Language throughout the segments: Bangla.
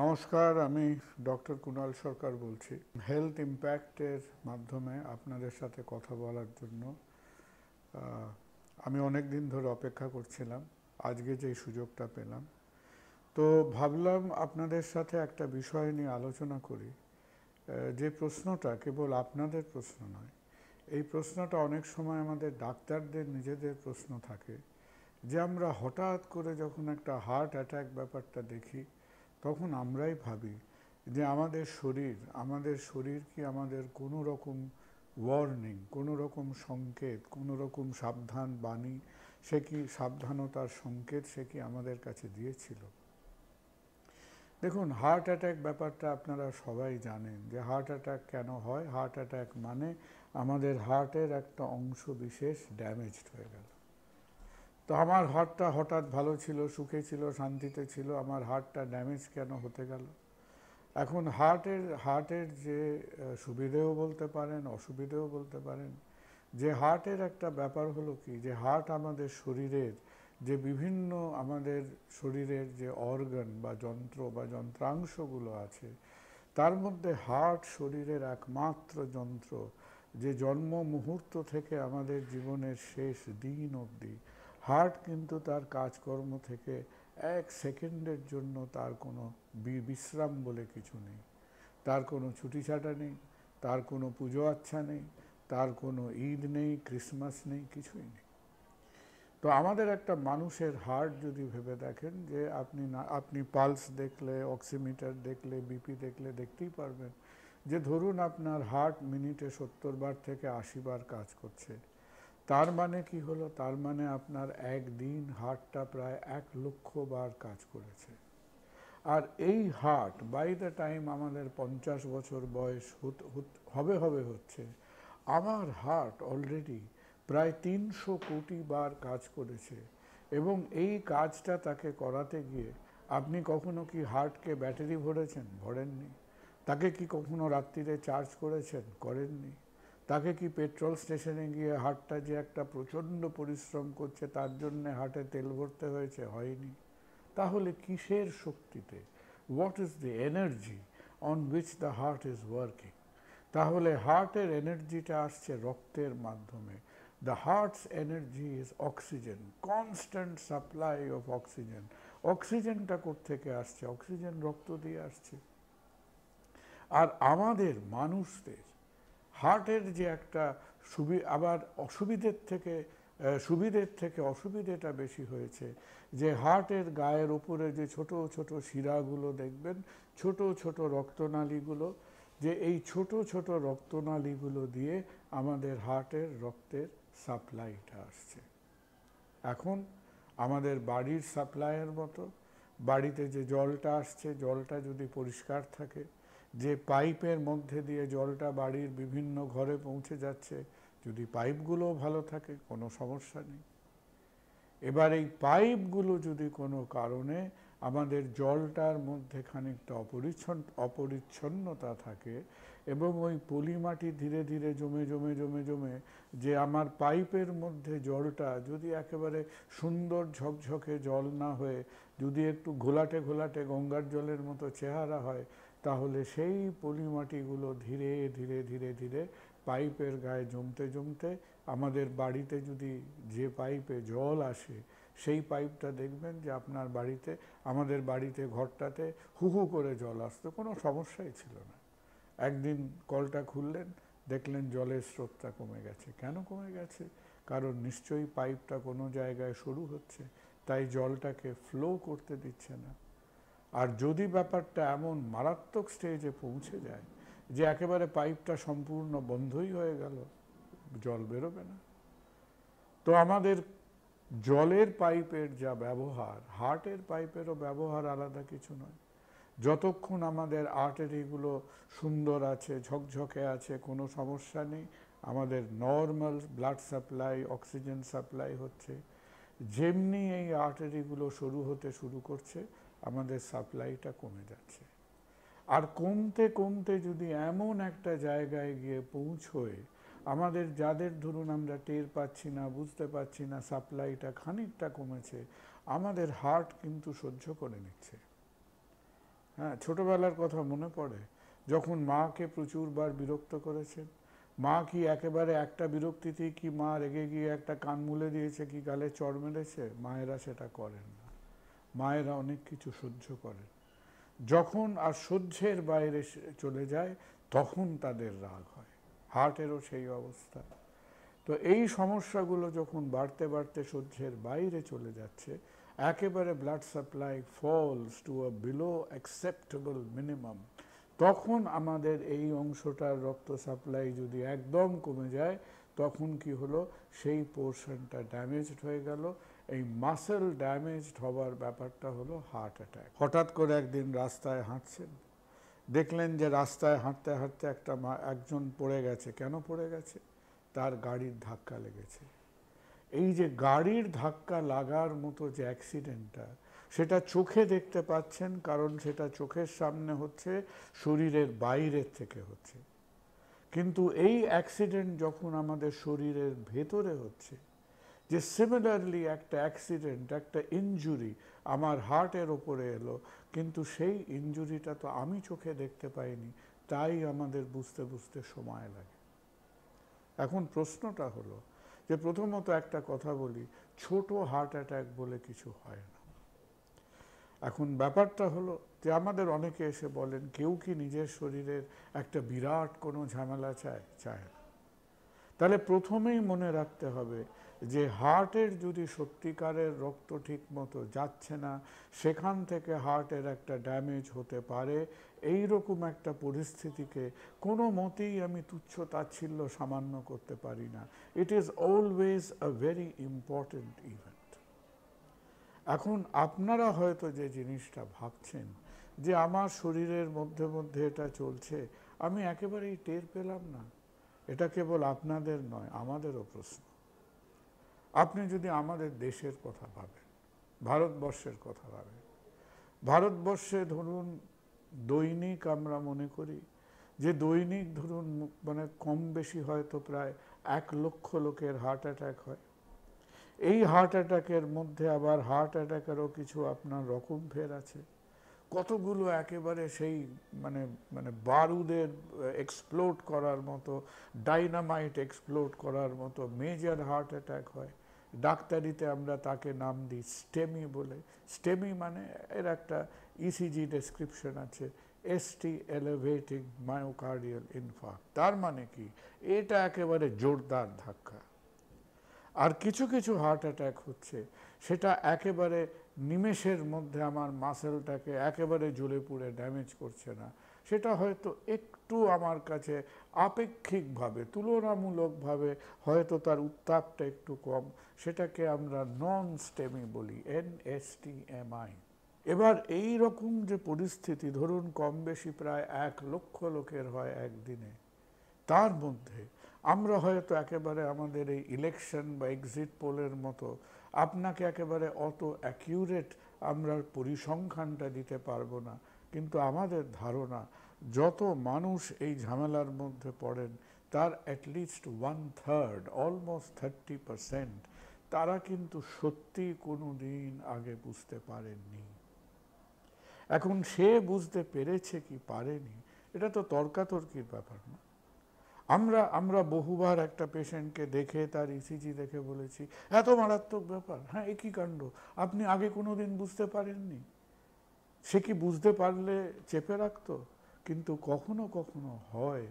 নমস্কার আমি ডক্টর কুণাল সরকার বলছি হেলথ ইম্প্যাক্টের মাধ্যমে আপনাদের সাথে কথা বলার জন্য আমি অনেক দিন ধরে অপেক্ষা করছিলাম আজকে যে সুযোগটা পেলাম তো ভাবলাম আপনাদের সাথে একটা বিষয় নিয়ে আলোচনা করি যে প্রশ্নটা কেবল আপনাদের প্রশ্ন নয় এই প্রশ্নটা অনেক সময় আমাদের ডাক্তারদের নিজেদের প্রশ্ন থাকে যে আমরা হঠাৎ করে যখন একটা হার্ট অ্যাট্যাক ব্যাপারটা দেখি তখন আমরাই ভাবি যে আমাদের শরীর আমাদের শরীর কি আমাদের কোনো রকম ওয়ার্নিং কোনো রকম সংকেত কোনো রকম সাবধান বাণী সে কি সাবধানতার সংকেত সে কি আমাদের কাছে দিয়েছিল দেখুন হার্ট অ্যাট্যাক ব্যাপারটা আপনারা সবাই জানেন যে হার্ট অ্যাট্যাক কেন হয় হার্ট অ্যাট্যাক মানে আমাদের হার্টের একটা অংশ বিশেষ ড্যামেজড হয়ে গেল তো আমার হার্টটা হঠাৎ ভালো ছিল সুখে ছিল শান্তিতে ছিল আমার হার্টটা ড্যামেজ কেন হতে গেল এখন হার্টের হার্টের যে সুবিধেও বলতে পারেন অসুবিধেও বলতে পারেন যে হার্টের একটা ব্যাপার হলো কি যে হার্ট আমাদের শরীরের যে বিভিন্ন আমাদের শরীরের যে অর্গান বা যন্ত্র বা যন্ত্রাংশগুলো আছে তার মধ্যে হার্ট শরীরের একমাত্র যন্ত্র যে জন্ম মুহূর্ত থেকে আমাদের জীবনের শেষ দিন অবধি হার্ট কিন্তু তার কাজকর্ম থেকে এক সেকেন্ডের জন্য তার কোনো বিশ্রাম বলে কিছু নেই তার কোনো ছুটি ছাটা নেই তার কোনো পুজো আচ্ছা নেই তার কোনো ঈদ নেই ক্রিসমাস নেই কিছুই নেই তো আমাদের একটা মানুষের হার্ট যদি ভেবে দেখেন যে আপনি না আপনি পালস দেখলে অক্সিমিটার দেখলে বিপি দেখলে দেখতেই পারবেন যে ধরুন আপনার হার্ট মিনিটে সত্তর বার থেকে আশি বার কাজ করছে তার মানে কি হলো তার মানে আপনার একদিন হার্টটা প্রায় এক লক্ষ বার কাজ করেছে আর এই হার্ট বাই দ্য টাইম আমাদের পঞ্চাশ বছর বয়স হবে হবে হচ্ছে আমার হার্ট অলরেডি প্রায় তিনশো কোটি বার কাজ করেছে এবং এই কাজটা তাকে করাতে গিয়ে আপনি কখনো কি হার্টকে ব্যাটারি ভরেছেন ভরেননি তাকে কি কখনো রাত্রিরে চার্জ করেছেন করেননি তাকে কি পেট্রোল স্টেশনে গিয়ে হাটটা যে একটা প্রচণ্ড পরিশ্রম করছে তার জন্যে হাটে তেল ভরতে হয়েছে হয়নি তাহলে কিসের শক্তিতে what is the energy on which the heart is working তাহলে হার্টের এনার্জিটা আসছে রক্তের মাধ্যমে the heart's energy is oxygen constant supply of oxygen অক্সিজেনটা থেকে আসছে অক্সিজেন রক্ত দিয়ে আসছে আর আমাদের মানুষদের হার্টের যে একটা সুবি আবার অসুবিধের থেকে সুবিধের থেকে অসুবিধেটা বেশি হয়েছে যে হার্টের গায়ের উপরে যে ছোট ছোট শিরাগুলো দেখবেন ছোট ছোট রক্তনালীগুলো যে এই ছোট ছোট রক্তনালীগুলো দিয়ে আমাদের হার্টের রক্তের সাপ্লাইটা আসছে এখন আমাদের বাড়ির সাপ্লাইয়ের মতো বাড়িতে যে জলটা আসছে জলটা যদি পরিষ্কার থাকে যে পাইপের মধ্যে দিয়ে জলটা বাড়ির বিভিন্ন ঘরে পৌঁছে যাচ্ছে যদি পাইপগুলো ভালো থাকে কোনো সমস্যা নেই এবার এই পাইপগুলো যদি কোনো কারণে আমাদের জলটার মধ্যে খানিকটা অপরিচ্ছন্ন অপরিচ্ছন্নতা থাকে এবং ওই পলিমাটি ধীরে ধীরে জমে জমে জমে জমে যে আমার পাইপের মধ্যে জলটা যদি একেবারে সুন্দর ঝকঝকে জল না হয়ে যদি একটু ঘোলাটে ঘোলাটে গঙ্গার জলের মতো চেহারা হয় তাহলে সেই পলিমাটিগুলো ধীরে ধীরে ধীরে ধীরে পাইপের গায়ে জমতে জমতে আমাদের বাড়িতে যদি যে পাইপে জল আসে সেই পাইপটা দেখবেন যে আপনার বাড়িতে আমাদের বাড়িতে ঘরটাতে হুহু করে জল আসতো কোনো সমস্যাই ছিল না একদিন কলটা খুললেন দেখলেন জলের স্রোতটা কমে গেছে কেন কমে গেছে কারণ নিশ্চয়ই পাইপটা কোনো জায়গায় শুরু হচ্ছে তাই জলটাকে ফ্লো করতে দিচ্ছে না আর যদি ব্যাপারটা এমন মারাত্মক স্টেজে পৌঁছে যায় যে একেবারে পাইপটা সম্পূর্ণ বন্ধই হয়ে গেল জল বেরোবে না তো আমাদের জলের পাইপের যা ব্যবহার হার্টের পাইপেরও ব্যবহার আলাদা কিছু নয় যতক্ষণ আমাদের আর্টারিগুলো সুন্দর আছে ঝকঝকে আছে কোনো সমস্যা নেই আমাদের normal blood supply oxygen supply হচ্ছে যেমনি এই আর্টারিগুলো শুরু হতে শুরু করছে আমাদের সাপ্লাইটা কমে যাচ্ছে আর কমতে কমতে যদি এমন একটা জায়গায় গিয়ে পৌঁছয় আমাদের যাদের ধরুন আমরা টের পাচ্ছি না বুঝতে পারছি না সাপ্লাইটা খানিকটা কমেছে আমাদের হার্ট কিন্তু সহ্য করে নিচ্ছে হ্যাঁ ছোটোবেলার কথা মনে পড়ে যখন মাকে প্রচুরবার বিরক্ত করেছেন মা কি একেবারে একটা বিরক্তিতেই কি মা রেগে গিয়ে একটা কান মুলে দিয়েছে কি গালে চড় মেরেছে মায়েরা সেটা করেন মায়েরা অনেক কিছু সহ্য করেন যখন আর সহ্যের বাইরে চলে যায় তখন তাদের রাগ হয় হার্টেরও সেই অবস্থা তো এই সমস্যাগুলো যখন বাড়তে বাড়তে সহ্যের বাইরে চলে যাচ্ছে একেবারে blood supply falls to a below acceptable minimum তখন আমাদের এই অংশটার রক্ত সাপ্লাই যদি একদম কমে যায় তখন কি হলো সেই পোর্শনটা ড্যামেজড হয়ে গেল এই মাসেল ড্যামেজড হবার ব্যাপারটা হলো হার্ট অ্যাট্যাক হঠাৎ করে একদিন রাস্তায় হাঁটছেন দেখলেন যে রাস্তায় হাঁটতে হাঁটতে একটা মা একজন পড়ে গেছে কেন পড়ে গেছে তার গাড়ির ধাক্কা লেগেছে এই যে গাড়ির ধাক্কা লাগার মতো যে অ্যাক্সিডেন্টটা সেটা চোখে দেখতে পাচ্ছেন কারণ সেটা চোখের সামনে হচ্ছে শরীরের বাইরের থেকে হচ্ছে কিন্তু এই অ্যাক্সিডেন্ট যখন আমাদের শরীরের ভেতরে হচ্ছে যে সিমিলারলি একটা অ্যাক্সিডেন্ট একটা ইনজুরি আমার হার্টের ওপরে এলো কিন্তু সেই ইনজুরিটা তো আমি চোখে দেখতে পাইনি তাই আমাদের বুঝতে বুঝতে সময় লাগে এখন প্রশ্নটা হলো যে প্রথমত একটা কথা বলি ছোট হার্ট অ্যাটাক বলে কিছু হয় না এখন ব্যাপারটা হলো যে আমাদের অনেকে এসে বলেন কেউ কি নিজের শরীরের একটা বিরাট কোনো ঝামেলা চায় চায় না তাহলে প্রথমেই মনে রাখতে হবে যে হার্টের যদি সত্যিকারের রক্ত ঠিক মতো যাচ্ছে না সেখান থেকে হার্টের একটা ড্যামেজ হতে পারে এই রকম একটা পরিস্থিতিকে কোনো মতেই আমি তুচ্ছ তাচ্ছিল্য সামান্য করতে পারি না it is always a very important event এখন আপনারা হয়তো যে জিনিসটা ভাবছেন যে আমার শরীরের মধ্যে মধ্যে এটা চলছে আমি একেবারেই টের পেলাম না এটা কেবল আপনাদের নয় আমাদেরও প্রশ্ন আপনি যদি আমাদের দেশের কথা ভাবেন ভারতবর্ষের কথা ভাবেন ভারতবর্ষে ধরুন দৈনিক আমরা মনে করি যে দৈনিক ধরুন মানে কম বেশি হয়তো প্রায় এক লক্ষ লোকের হার্ট অ্যাটাক হয় এই হার্ট অ্যাটাকের মধ্যে আবার হার্ট অ্যাটাকেরও কিছু আপনার রকম ফের আছে কতগুলো একেবারে সেই মানে মানে বারুদের এক্সপ্লোড করার মতো ডাইনামাইট এক্সপ্লোড করার মতো মেজর হার্ট অ্যাটাক হয় ডাক্তারিতে আমরা তাকে নাম দিই স্টেমি বলে স্টেমি মানে এর একটা ইসিজি e ডেসক্রিপশন আছে এসটি এলিভেটিং মায়োকার্ডিয়াল ইনফার্ক তার মানে কি এটা একেবারে জোরদার ধাক্কা আর কিছু কিছু হার্ট অ্যাট্যাক হচ্ছে সেটা একেবারে নিমেষের মধ্যে আমার মাসেলটাকে একেবারে জ্বলে পুড়ে ড্যামেজ করছে না সেটা হয়তো একটু আমার কাছে আপেক্ষিকভাবে তুলনামূলকভাবে হয়তো তার উত্তাপটা একটু কম সেটাকে আমরা নন স্টেমি বলি N S T M I এবার এই রকম যে পরিস্থিতি ধরুন কম বেশি প্রায় এক লক্ষ লোকের হয় একদিনে তার মধ্যে আমরা হয়তো একেবারে আমাদের এই ইলেকশন বা এক্সিট পোলের মতো আপনাকে একেবারে অত অ্যাকিউরেট আমরা পরিসংখ্যানটা দিতে পারবো না কিন্তু আমাদের ধারণা যত মানুষ এই ঝামেলার মধ্যে পড়েন তার at least one third almost thirty percent তারা কিন্তু সত্যি কোনো দিন আগে বুঝতে পারেননি এখন সে বুঝতে পেরেছে কি পারেনি এটা তো তর্কাতর্কির ব্যাপার না আমরা আমরা বহুবার একটা পেশেন্টকে দেখে তার ইসিজি e দেখে বলেছি এত মারাত্মক ব্যাপার হ্যাঁ একই কাণ্ড আপনি আগে কোনো দিন বুঝতে পারেননি সে কি বুঝতে পারলে চেপে রাখতো কিন্তু কখনো কখনো হয়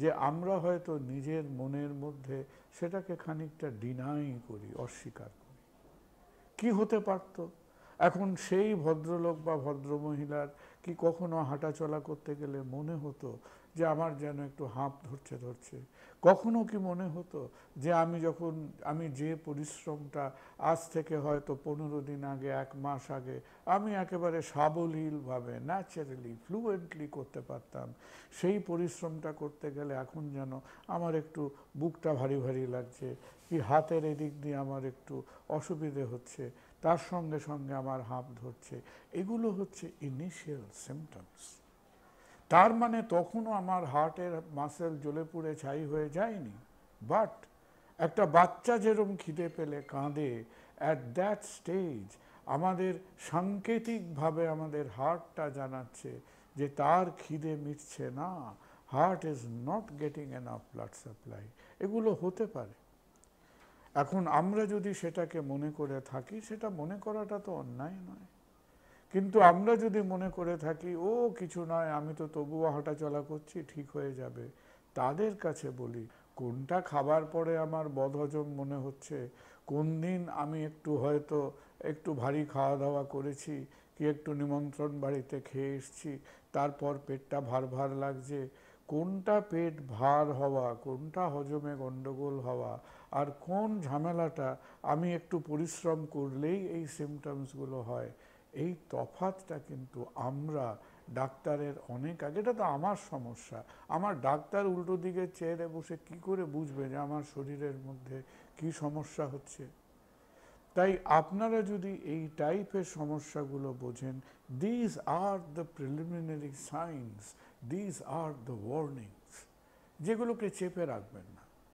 যে আমরা হয়তো নিজের মনের মধ্যে সেটাকে খানিকটা ডিনাই করি অস্বীকার করি কি হতে পারত এখন সেই ভদ্রলোক বা ভদ্রমহিলার কি কখনো হাঁটাচলা করতে গেলে মনে হতো যে আমার যেন একটু হাঁপ ধরছে ধরছে কখনো কি মনে হতো যে আমি যখন আমি যে পরিশ্রমটা আজ থেকে হয়তো পনেরো দিন আগে এক মাস আগে আমি একেবারে সাবলীলভাবে ন্যাচারালি ফ্লুয়েন্টলি করতে পারতাম সেই পরিশ্রমটা করতে গেলে এখন যেন আমার একটু বুকটা ভারী ভারী লাগছে কি হাতের এদিক দিয়ে আমার একটু অসুবিধে হচ্ছে তার সঙ্গে সঙ্গে আমার হাঁপ ধরছে এগুলো হচ্ছে ইনিশিয়াল সিমটমস তার মানে তখনও আমার হার্টের মাসেল জ্বলে পুড়ে ছাই হয়ে যায়নি বাট একটা বাচ্চা যেরম খিদে পেলে কাঁদে অ্যাট দ্যাট স্টেজ আমাদের সাংকেতিকভাবে আমাদের হার্টটা জানাচ্ছে যে তার খিদে মিটছে না heart is not getting up blood supply এগুলো হতে পারে এখন আমরা যদি সেটাকে মনে করে থাকি সেটা মনে করাটা তো অন্যায় নয় কিন্তু আমরা যদি মনে করে থাকি ও কিছু নয় আমি তো তবুও হাঁটাচলা করছি ঠিক হয়ে যাবে তাদের কাছে বলি কোনটা খাবার পরে আমার বদহজম মনে হচ্ছে কোন দিন আমি একটু হয়তো একটু ভারী খাওয়া দাওয়া করেছি কি একটু নিমন্ত্রণ বাড়িতে খেয়ে এসছি তারপর পেটটা ভার ভার লাগছে কোনটা পেট ভার হওয়া কোনটা হজমে গণ্ডগোল হওয়া আর কোন ঝামেলাটা আমি একটু পরিশ্রম করলেই এই সিমটমসগুলো হয় এই তফাতটা কিন্তু আমরা ডাক্তারের অনেক আগে এটা তো আমার সমস্যা আমার ডাক্তার উল্টো দিকে চেয়ারে বসে কি করে বুঝবে যে আমার শরীরের মধ্যে কি সমস্যা হচ্ছে তাই আপনারা যদি এই টাইপের সমস্যাগুলো বোঝেন these are the preliminary signs these are the warnings যেগুলোকে চেপে রাখবেন না